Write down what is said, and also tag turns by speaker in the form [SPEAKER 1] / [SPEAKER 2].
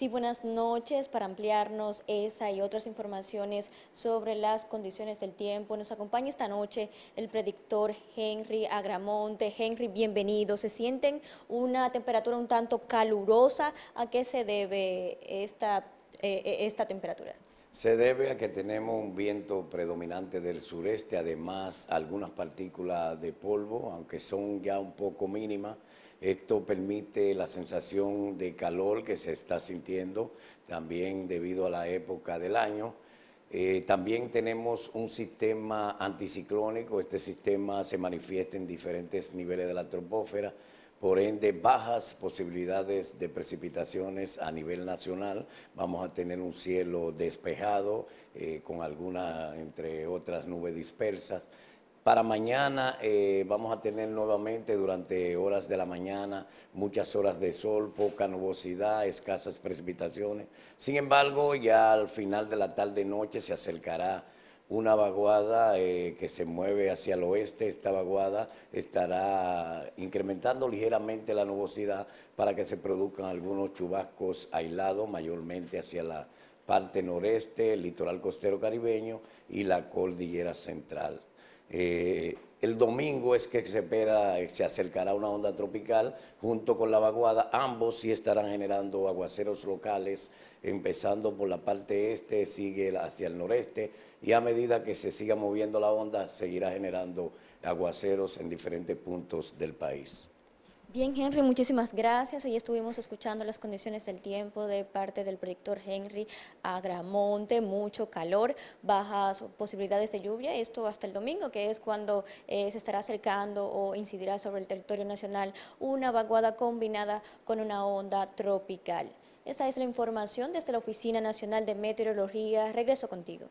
[SPEAKER 1] Sí, buenas noches. Para ampliarnos esa y otras informaciones sobre las condiciones del tiempo, nos acompaña esta noche el predictor Henry Agramonte. Henry, bienvenido. ¿Se sienten una temperatura un tanto calurosa? ¿A qué se debe esta, eh, eh, esta temperatura?
[SPEAKER 2] Se debe a que tenemos un viento predominante del sureste, además algunas partículas de polvo, aunque son ya un poco mínimas. Esto permite la sensación de calor que se está sintiendo también debido a la época del año. Eh, también tenemos un sistema anticiclónico, este sistema se manifiesta en diferentes niveles de la troposfera, por ende bajas posibilidades de precipitaciones a nivel nacional. Vamos a tener un cielo despejado eh, con alguna, entre otras, nubes dispersas. Para mañana eh, vamos a tener nuevamente durante horas de la mañana muchas horas de sol, poca nubosidad, escasas precipitaciones. Sin embargo, ya al final de la tarde-noche se acercará una vaguada eh, que se mueve hacia el oeste. Esta vaguada estará incrementando ligeramente la nubosidad para que se produzcan algunos chubascos aislados, mayormente hacia la parte noreste, el litoral costero caribeño y la cordillera central. Eh, el domingo es que se espera, se acercará una onda tropical junto con la vaguada. Ambos sí estarán generando aguaceros locales, empezando por la parte este, sigue hacia el noreste y a medida que se siga moviendo la onda, seguirá generando aguaceros en diferentes
[SPEAKER 1] puntos del país. Bien, Henry, muchísimas gracias. Ahí estuvimos escuchando las condiciones del tiempo de parte del proyector Henry Agramonte, mucho calor, bajas posibilidades de lluvia, esto hasta el domingo, que es cuando eh, se estará acercando o incidirá sobre el territorio nacional una vaguada combinada con una onda tropical. Esa es la información desde la Oficina Nacional de Meteorología. Regreso contigo.